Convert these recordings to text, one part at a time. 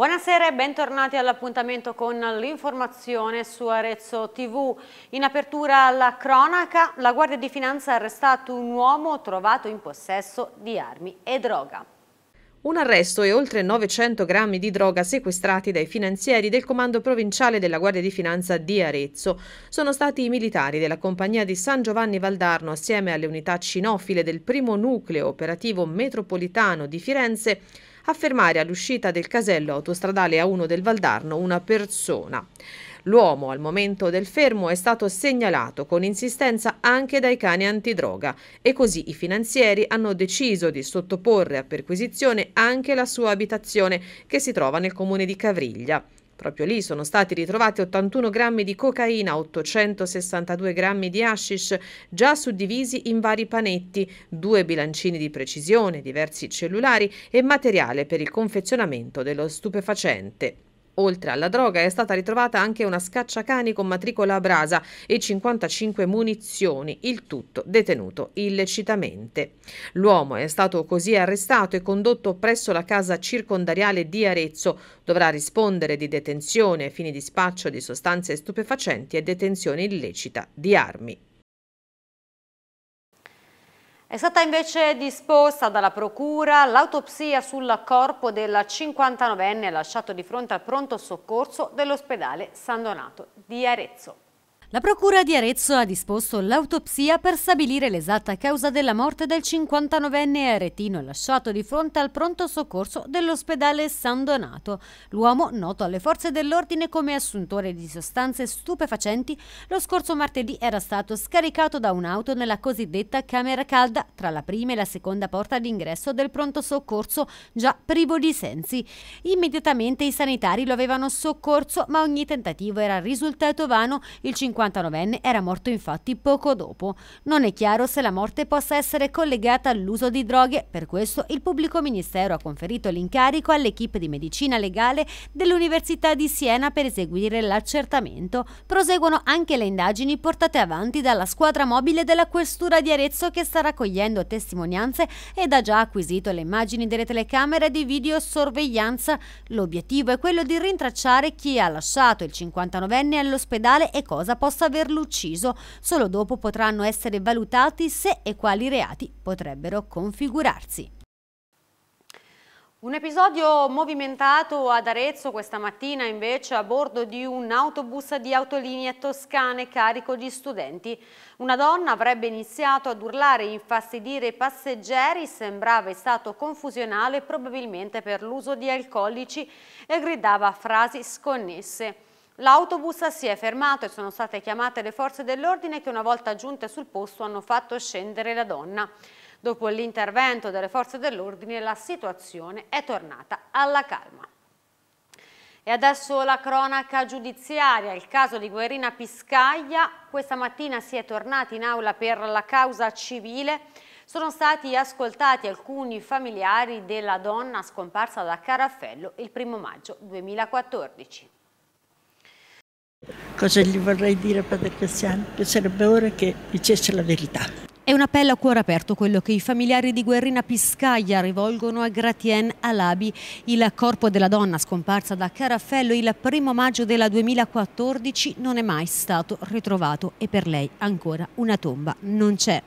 Buonasera e bentornati all'appuntamento con l'informazione su Arezzo TV. In apertura alla cronaca, la Guardia di Finanza ha arrestato un uomo trovato in possesso di armi e droga. Un arresto e oltre 900 grammi di droga sequestrati dai finanzieri del Comando Provinciale della Guardia di Finanza di Arezzo. Sono stati i militari della compagnia di San Giovanni Valdarno assieme alle unità cinofile del primo nucleo operativo metropolitano di Firenze a fermare all'uscita del casello autostradale A1 del Valdarno una persona. L'uomo al momento del fermo è stato segnalato con insistenza anche dai cani antidroga e così i finanzieri hanno deciso di sottoporre a perquisizione anche la sua abitazione che si trova nel comune di Cavriglia. Proprio lì sono stati ritrovati 81 grammi di cocaina, 862 grammi di hashish, già suddivisi in vari panetti, due bilancini di precisione, diversi cellulari e materiale per il confezionamento dello stupefacente. Oltre alla droga è stata ritrovata anche una scacciacani con matricola a brasa e 55 munizioni, il tutto detenuto illecitamente. L'uomo è stato così arrestato e condotto presso la casa circondariale di Arezzo. Dovrà rispondere di detenzione, fini di spaccio di sostanze stupefacenti e detenzione illecita di armi. È stata invece disposta dalla Procura l'autopsia sul corpo della 59enne lasciato di fronte al pronto soccorso dell'ospedale San Donato di Arezzo. La Procura di Arezzo ha disposto l'autopsia per stabilire l'esatta causa della morte del 59enne aretino lasciato di fronte al pronto soccorso dell'ospedale San Donato. L'uomo, noto alle forze dell'ordine come assuntore di sostanze stupefacenti, lo scorso martedì era stato scaricato da un'auto nella cosiddetta camera calda tra la prima e la seconda porta d'ingresso del pronto soccorso, già privo di sensi. Immediatamente i sanitari lo avevano soccorso, ma ogni tentativo era risultato vano. Il 59 59enne era morto infatti poco dopo. Non è chiaro se la morte possa essere collegata all'uso di droghe, per questo il pubblico ministero ha conferito l'incarico all'equipe di medicina legale dell'Università di Siena per eseguire l'accertamento. Proseguono anche le indagini portate avanti dalla squadra mobile della Questura di Arezzo che sta raccogliendo testimonianze ed ha già acquisito le immagini delle telecamere di videosorveglianza. L'obiettivo è quello di rintracciare chi ha lasciato il 59enne all'ospedale e cosa possa possa averlo ucciso. Solo dopo potranno essere valutati se e quali reati potrebbero configurarsi. Un episodio movimentato ad Arezzo questa mattina invece a bordo di un autobus di autolinee toscane carico di studenti. Una donna avrebbe iniziato ad urlare e infastidire i passeggeri, sembrava stato confusionale probabilmente per l'uso di alcolici e gridava frasi sconnesse. L'autobus si è fermato e sono state chiamate le forze dell'ordine che una volta giunte sul posto hanno fatto scendere la donna. Dopo l'intervento delle forze dell'ordine la situazione è tornata alla calma. E adesso la cronaca giudiziaria, il caso di Guerina Piscaglia. Questa mattina si è tornati in aula per la causa civile. Sono stati ascoltati alcuni familiari della donna scomparsa da Caraffello il 1 maggio 2014 cosa gli vorrei dire Padre Cristiano? Che sarebbe ora che dicesse la verità. È un appello a cuore aperto quello che i familiari di Guerrina Piscaglia rivolgono a Gratien Alabi, il corpo della donna scomparsa da Caraffello il primo maggio del 2014 non è mai stato ritrovato e per lei ancora una tomba non c'è.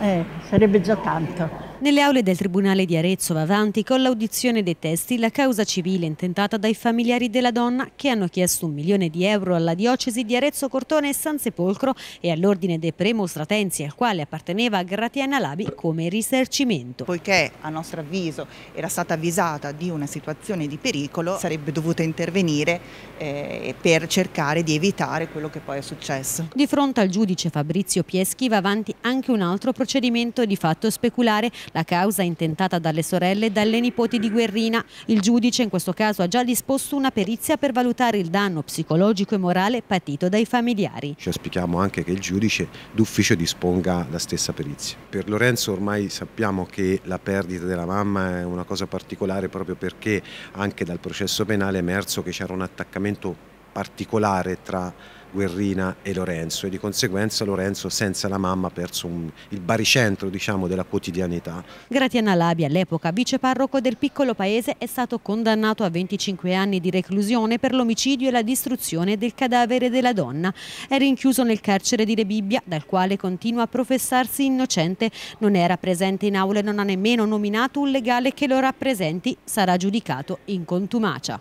Eh, sarebbe già tanto. Nelle aule del Tribunale di Arezzo va avanti con l'audizione dei testi la causa civile intentata dai familiari della donna che hanno chiesto un milione di euro alla diocesi di Arezzo Cortone e San Sepolcro e all'ordine de Premo Stratensi al quale apparteneva Gratiana Labi come risarcimento. Poiché a nostro avviso era stata avvisata di una situazione di pericolo sarebbe dovuta intervenire eh, per cercare di evitare quello che poi è successo. Di fronte al giudice Fabrizio Pieschi va avanti anche un altro procedimento di fatto speculare la causa è intentata dalle sorelle e dalle nipoti di Guerrina. Il giudice in questo caso ha già disposto una perizia per valutare il danno psicologico e morale patito dai familiari. Ci auspichiamo anche che il giudice d'ufficio disponga la stessa perizia. Per Lorenzo ormai sappiamo che la perdita della mamma è una cosa particolare proprio perché anche dal processo penale è emerso che c'era un attaccamento particolare tra Guerrina e Lorenzo e di conseguenza Lorenzo senza la mamma ha perso un, il baricentro diciamo, della quotidianità. Gratiana Labia, all'epoca viceparroco del piccolo paese è stato condannato a 25 anni di reclusione per l'omicidio e la distruzione del cadavere della donna. È rinchiuso nel carcere di Rebibbia dal quale continua a professarsi innocente. Non era presente in aula e non ha nemmeno nominato un legale che lo rappresenti. Sarà giudicato in contumacia.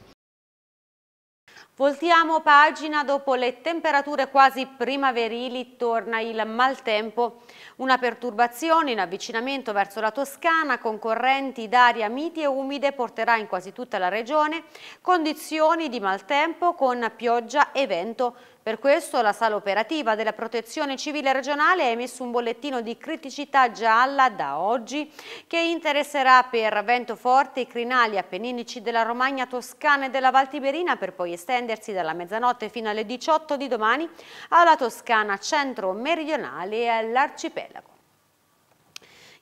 Voltiamo pagina, dopo le temperature quasi primaverili torna il maltempo, una perturbazione in avvicinamento verso la Toscana con correnti d'aria miti e umide porterà in quasi tutta la regione condizioni di maltempo con pioggia e vento per questo la sala operativa della Protezione Civile Regionale ha emesso un bollettino di criticità gialla da oggi che interesserà per vento forte i crinali appenninici della Romagna Toscana e della Val Tiberina per poi estendersi dalla mezzanotte fino alle 18 di domani alla Toscana centro-meridionale e all'arcipelago.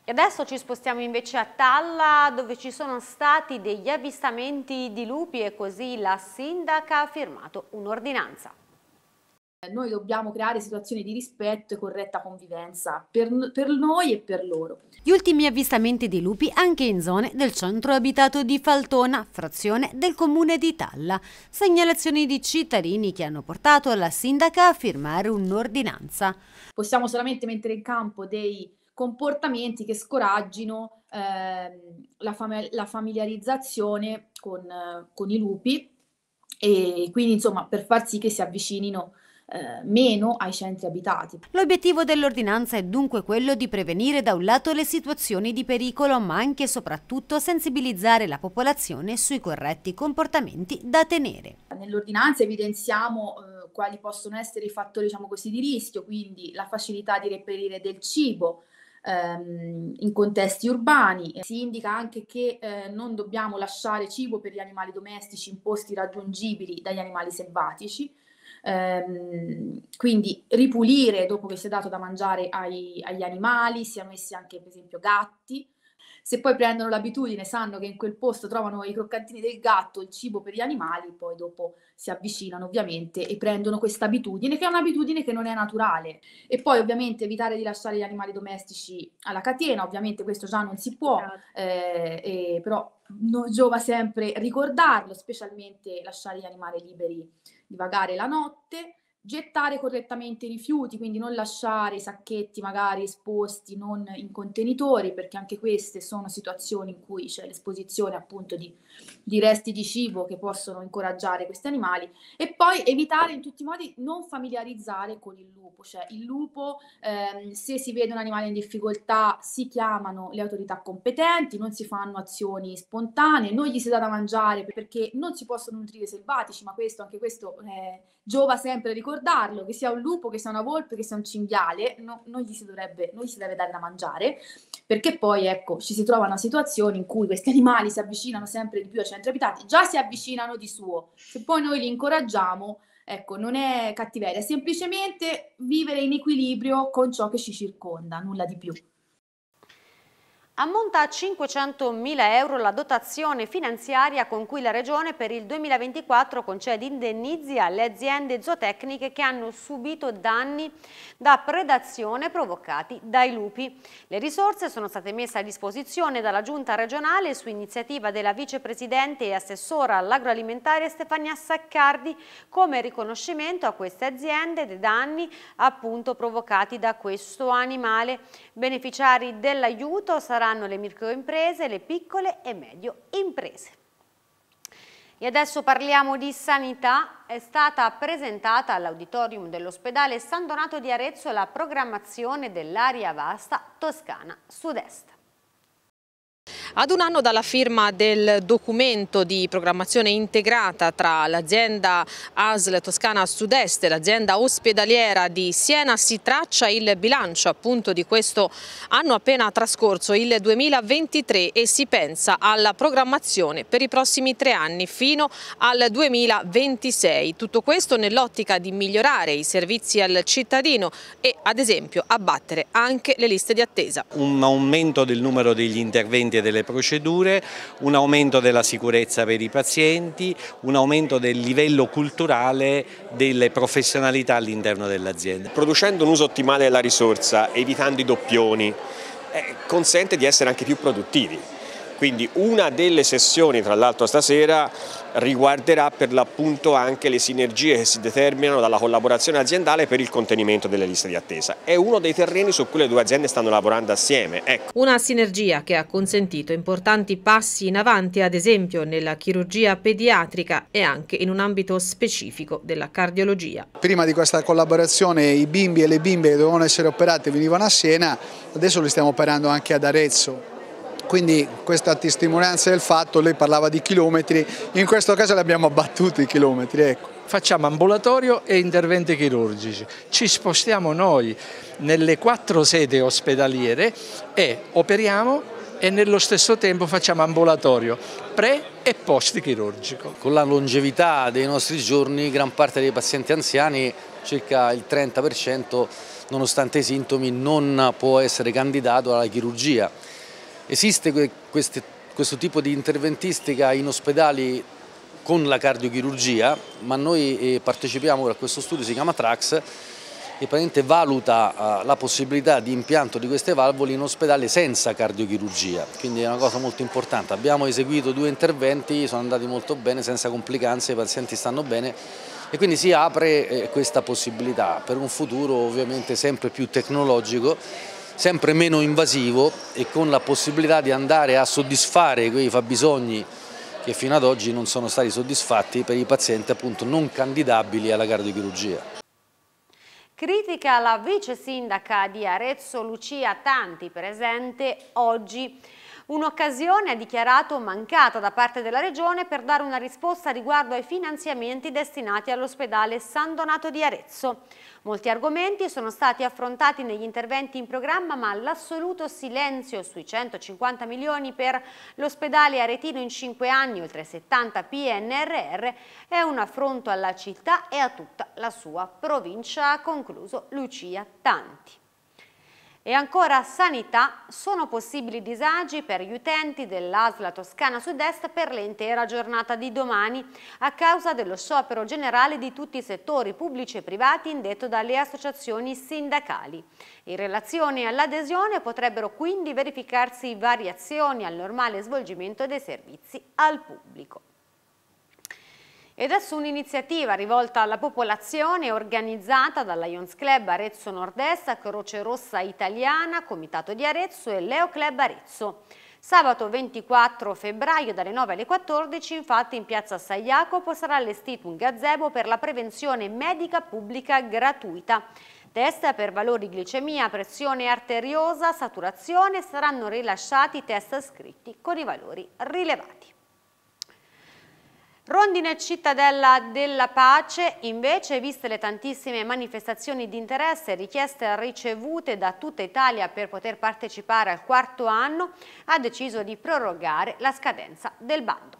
E adesso ci spostiamo invece a Talla dove ci sono stati degli avvistamenti di lupi e così la sindaca ha firmato un'ordinanza noi dobbiamo creare situazioni di rispetto e corretta convivenza per, per, noi e per loro. Gli ultimi avvistamenti di lupi anche in zone del centro abitato di Faltona, frazione del comune di Talla. Segnalazioni di cittadini che hanno portato la sindaca a firmare un'ordinanza. Possiamo solamente mettere in campo dei comportamenti che scoraggino eh, la, fam la, familiarizzazione con, eh, con i lupi e quindi insomma per far sì che si avvicinino eh, meno ai centri abitati. L'obiettivo dell'ordinanza è dunque quello di prevenire da un lato le situazioni di pericolo, ma anche e soprattutto sensibilizzare la popolazione sui corretti comportamenti da tenere. Nell'ordinanza evidenziamo eh, quali possono essere i fattori diciamo così, di rischio, quindi la facilità di reperire del cibo, ehm, in contesti urbani. Si indica anche che eh, non dobbiamo lasciare cibo per gli animali domestici in posti raggiungibili dagli animali selvatici Ehm, quindi ripulire dopo che si è dato da mangiare ai, agli animali, siano è messi anche per esempio gatti. Se poi prendono l'abitudine, sanno che in quel posto trovano i croccantini del gatto, il cibo per gli animali, poi dopo si avvicinano ovviamente e prendono questa abitudine, che è un'abitudine che non è naturale. E poi ovviamente evitare di lasciare gli animali domestici alla catena, ovviamente questo già non si può, certo. eh, eh, però non giova sempre ricordarlo, specialmente lasciare gli animali liberi divagare la notte, gettare correttamente i rifiuti, quindi non lasciare i sacchetti magari esposti non in contenitori, perché anche queste sono situazioni in cui c'è l'esposizione appunto di, di, resti di cibo che possono incoraggiare questi animali e poi evitare in tutti i modi non familiarizzare con il lupo, cioè il lupo ehm, se si vede un animale in difficoltà si chiamano le autorità competenti, non si fanno azioni spontanee, non gli si dà da mangiare perché non si possono nutrire selvatici, ma questo anche questo è eh, giova sempre ricordarlo, che sia un lupo, che sia una volpe, che sia un cinghiale, no, non, gli si dovrebbe, non gli si deve dare da mangiare, perché poi ecco, ci si trova una situazione in cui questi animali si avvicinano sempre di più ai centri abitati, già si avvicinano di suo, se poi noi li incoraggiamo, ecco, non è cattiveria, è semplicemente vivere in equilibrio con ciò che ci circonda, nulla di più. Ammonta a 500.000 euro la dotazione finanziaria con cui la Regione per il 2024 concede indennizi alle aziende zootecniche che hanno subito danni da predazione provocati dai lupi. Le risorse sono state messe a disposizione dalla Giunta regionale su iniziativa della vicepresidente e assessora all'agroalimentare Stefania Saccardi come riconoscimento a queste aziende dei danni appunto provocati da questo animale. Beneficiari dell'aiuto saranno saranno le microimprese, le piccole e medie imprese. E adesso parliamo di sanità. È stata presentata all'auditorium dell'ospedale San Donato di Arezzo la programmazione dell'area vasta Toscana Sud-Est. Ad un anno dalla firma del documento di programmazione integrata tra l'azienda ASL Toscana Sud-Est e l'azienda ospedaliera di Siena si traccia il bilancio appunto di questo anno appena trascorso, il 2023 e si pensa alla programmazione per i prossimi tre anni fino al 2026. Tutto questo nell'ottica di migliorare i servizi al cittadino e ad esempio abbattere anche le liste di attesa. Un aumento del numero degli interventi e delle procedure, un aumento della sicurezza per i pazienti, un aumento del livello culturale delle professionalità all'interno dell'azienda. Producendo un uso ottimale della risorsa, evitando i doppioni, eh, consente di essere anche più produttivi quindi una delle sessioni, tra l'altro stasera, riguarderà per l'appunto anche le sinergie che si determinano dalla collaborazione aziendale per il contenimento delle liste di attesa. È uno dei terreni su cui le due aziende stanno lavorando assieme. Ecco. Una sinergia che ha consentito importanti passi in avanti, ad esempio nella chirurgia pediatrica e anche in un ambito specifico della cardiologia. Prima di questa collaborazione i bimbi e le bimbe che dovevano essere operate venivano a Siena, adesso li stiamo operando anche ad Arezzo quindi questa testimonianza del fatto, lei parlava di chilometri, in questo caso li abbiamo abbattuti i chilometri. Ecco. Facciamo ambulatorio e interventi chirurgici, ci spostiamo noi nelle quattro sedi ospedaliere e operiamo e nello stesso tempo facciamo ambulatorio pre e post chirurgico. Con la longevità dei nostri giorni gran parte dei pazienti anziani, circa il 30%, nonostante i sintomi non può essere candidato alla chirurgia Esiste queste, questo tipo di interventistica in ospedali con la cardiochirurgia, ma noi eh, partecipiamo a questo studio, si chiama TRAX, e praticamente valuta eh, la possibilità di impianto di queste valvole in ospedale senza cardiochirurgia, quindi è una cosa molto importante. Abbiamo eseguito due interventi, sono andati molto bene, senza complicanze, i pazienti stanno bene e quindi si apre eh, questa possibilità per un futuro ovviamente sempre più tecnologico sempre meno invasivo e con la possibilità di andare a soddisfare quei fabbisogni che fino ad oggi non sono stati soddisfatti per i pazienti appunto non candidabili alla cardiochirurgia. Critica la vice sindaca di Arezzo Lucia Tanti presente oggi Un'occasione ha dichiarato mancata da parte della Regione per dare una risposta riguardo ai finanziamenti destinati all'ospedale San Donato di Arezzo. Molti argomenti sono stati affrontati negli interventi in programma, ma l'assoluto silenzio sui 150 milioni per l'ospedale aretino in 5 anni, oltre 70 PNRR, è un affronto alla città e a tutta la sua provincia, ha concluso Lucia Tanti. E ancora sanità, sono possibili disagi per gli utenti dell'Asla Toscana Sud-Est per l'intera giornata di domani a causa dello sciopero generale di tutti i settori pubblici e privati indetto dalle associazioni sindacali. In relazione all'adesione potrebbero quindi verificarsi variazioni al normale svolgimento dei servizi al pubblico. Ed adesso un'iniziativa rivolta alla popolazione organizzata dalla Lions Club Arezzo Nord-Est, Croce Rossa Italiana, Comitato di Arezzo e Leo Club Arezzo. Sabato 24 febbraio dalle 9 alle 14 infatti in piazza San Jacopo sarà allestito un gazebo per la prevenzione medica pubblica gratuita. Test per valori glicemia, pressione arteriosa, saturazione saranno rilasciati test scritti con i valori rilevati. Rondine Cittadella della Pace, invece, viste le tantissime manifestazioni di interesse e richieste ricevute da tutta Italia per poter partecipare al quarto anno, ha deciso di prorogare la scadenza del bando.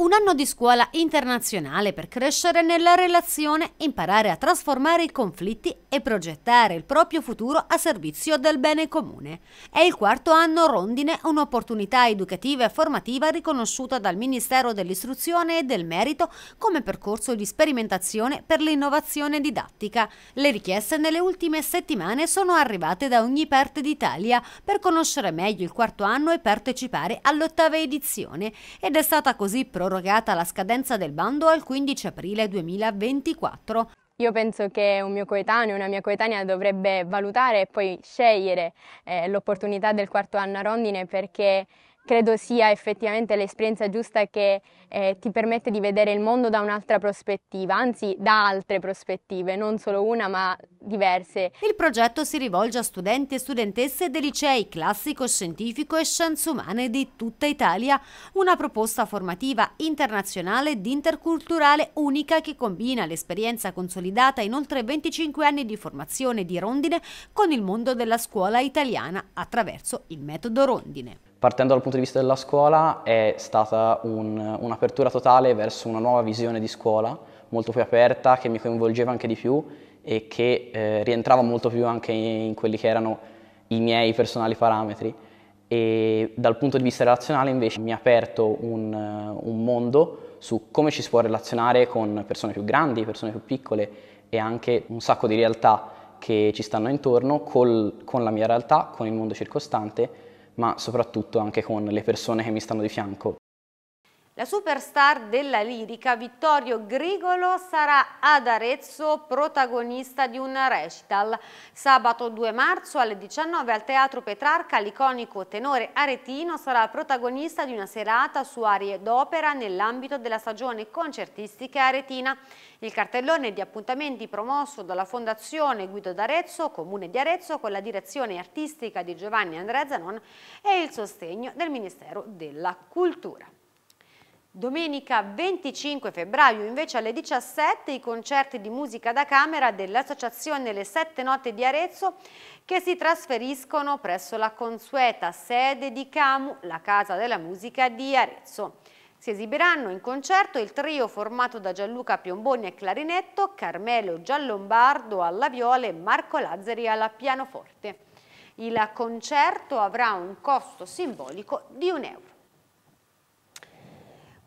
Un anno di scuola internazionale per crescere nella relazione, imparare a trasformare i conflitti e progettare il proprio futuro a servizio del bene comune. È il quarto anno Rondine, un'opportunità educativa e formativa riconosciuta dal Ministero dell'Istruzione e del Merito come percorso di sperimentazione per l'innovazione didattica. Le richieste nelle ultime settimane sono arrivate da ogni parte d'Italia per conoscere meglio il quarto anno e partecipare all'ottava edizione ed è stata così prorogata prorogata la scadenza del bando al 15 aprile 2024. Io penso che un mio coetaneo, una mia coetanea dovrebbe valutare e poi scegliere eh, l'opportunità del quarto anno a rondine perché credo sia effettivamente l'esperienza giusta che eh, ti permette di vedere il mondo da un'altra prospettiva, anzi da altre prospettive, non solo una ma diverse. Il progetto si rivolge a studenti e studentesse dei licei classico, scientifico e scienze umane di tutta Italia, una proposta formativa internazionale ed interculturale unica che combina l'esperienza consolidata in oltre 25 anni di formazione di rondine con il mondo della scuola italiana attraverso il metodo rondine. Partendo dal punto di vista della scuola è stata un, un'apertura totale verso una nuova visione di scuola, molto più aperta, che mi coinvolgeva anche di più e che eh, rientrava molto più anche in quelli che erano i miei personali parametri. E dal punto di vista relazionale invece mi ha aperto un, un mondo su come ci si può relazionare con persone più grandi, persone più piccole e anche un sacco di realtà che ci stanno intorno col, con la mia realtà, con il mondo circostante ma soprattutto anche con le persone che mi stanno di fianco. La superstar della lirica Vittorio Grigolo sarà ad Arezzo protagonista di un recital. Sabato 2 marzo alle 19 al Teatro Petrarca l'iconico tenore aretino sarà protagonista di una serata su arie d'opera nell'ambito della stagione concertistica aretina. Il cartellone di appuntamenti promosso dalla Fondazione Guido d'Arezzo, Comune di Arezzo, con la direzione artistica di Giovanni Andrea Zanon e il sostegno del Ministero della Cultura. Domenica 25 febbraio invece alle 17 i concerti di musica da camera dell'associazione Le Sette Note di Arezzo che si trasferiscono presso la consueta sede di CAMU, la Casa della Musica di Arezzo. Si esibiranno in concerto il trio formato da Gianluca Piomboni al clarinetto, Carmelo Giallombardo alla viola e Marco Lazzari alla pianoforte. Il concerto avrà un costo simbolico di un euro.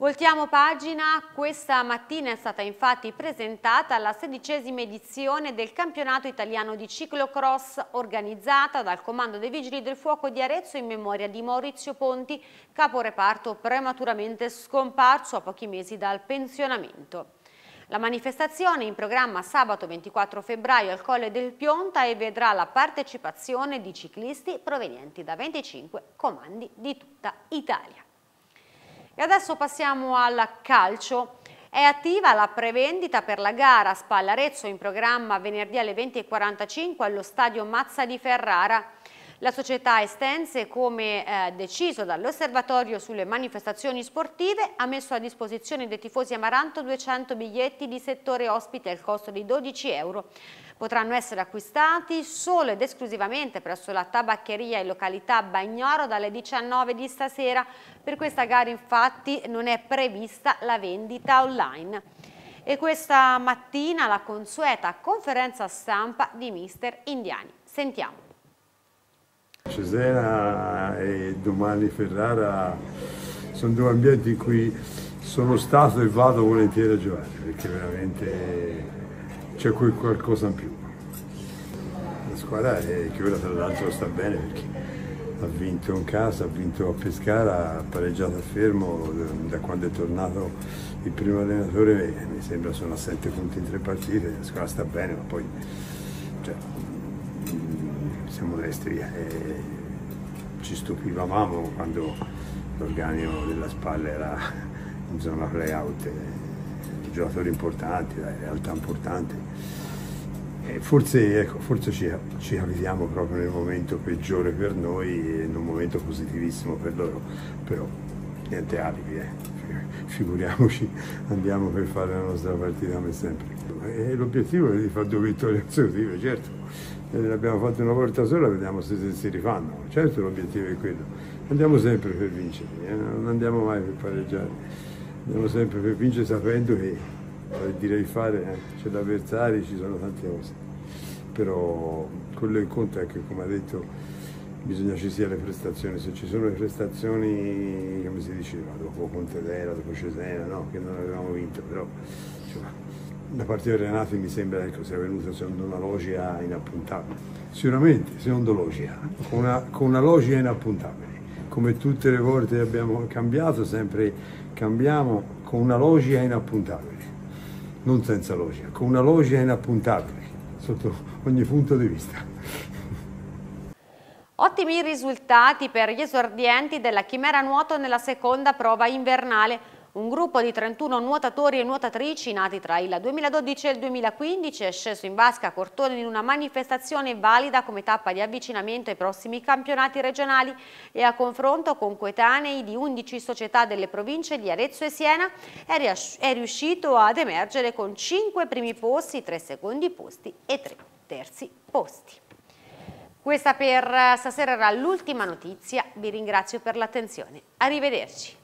Voltiamo pagina, questa mattina è stata infatti presentata la sedicesima edizione del campionato italiano di ciclocross organizzata dal Comando dei Vigili del Fuoco di Arezzo in memoria di Maurizio Ponti, caporeparto prematuramente scomparso a pochi mesi dal pensionamento. La manifestazione in programma sabato 24 febbraio al Colle del Pionta e vedrà la partecipazione di ciclisti provenienti da 25 comandi di tutta Italia. E adesso passiamo al calcio. È attiva la prevendita per la gara Spalla-Arezzo in programma venerdì alle 20.45 allo stadio Mazza di Ferrara. La società Estense, come eh, deciso dall'Osservatorio sulle manifestazioni sportive, ha messo a disposizione dei tifosi Amaranto 200 biglietti di settore ospite al costo di 12 euro. Potranno essere acquistati solo ed esclusivamente presso la tabaccheria e località Bagnoro dalle 19 di stasera. Per questa gara infatti non è prevista la vendita online e questa mattina la consueta conferenza stampa di Mister Indiani. Sentiamo. Cesena e domani Ferrara sono due ambienti in cui sono stato e vado volentieri a giocare perché veramente c'è qualcosa in più. La squadra è, che ora tra l'altro sta bene perché ha vinto in casa, ha vinto a Pescara, ha pareggiato a Fermo da quando è tornato il primo allenatore mi sembra sono a 7 punti in tre partite, la squadra sta bene ma poi siamo destri e eh, ci stupivamo quando l'organico della spalla era in zona playout, eh, giocatori importanti, realtà importanti. Eh, forse, ecco, forse, ci, ci avvisiamo proprio nel momento peggiore per noi e in un momento positivissimo per loro, però niente alibi, eh. figuriamoci, andiamo per fare la nostra partita come sempre. l'obiettivo è di fare due vittorie consecutive, certo, l'abbiamo fatto una volta sola, vediamo se, si rifanno. Certo l'obiettivo è quello. Andiamo sempre per vincere, eh? non andiamo mai per pareggiare. Andiamo sempre per vincere sapendo che eh, direi fare, eh? c'è l'avversario, ci sono tante cose. Però quello in conto è che come ha detto bisogna ci sia le prestazioni, se ci sono le prestazioni come si diceva, dopo Contedera, dopo Cesena, no? che non avevamo vinto, però insomma, da parte di Renato mi sembra che ecco, sia venuta secondo una logica inappuntabile. Sicuramente, secondo logica, con una, con una logica inappuntabile. Come tutte le volte che abbiamo cambiato, sempre cambiamo con una logica inappuntabile, non senza logica, con una logica inappuntabile, sotto ogni punto di vista. Ottimi risultati per gli esordienti della Chimera Nuoto nella seconda prova invernale un gruppo di 31 nuotatori e nuotatrici nati tra il 2012 e il 2015 è sceso in vasca a Cortone in una manifestazione valida come tappa di avvicinamento ai prossimi campionati regionali e a confronto con coetanei di 11 società delle province di Arezzo e Siena è riuscito ad emergere con 5 primi posti, 3 secondi posti e 3 terzi posti. Questa per stasera era l'ultima notizia, vi ringrazio per l'attenzione, arrivederci.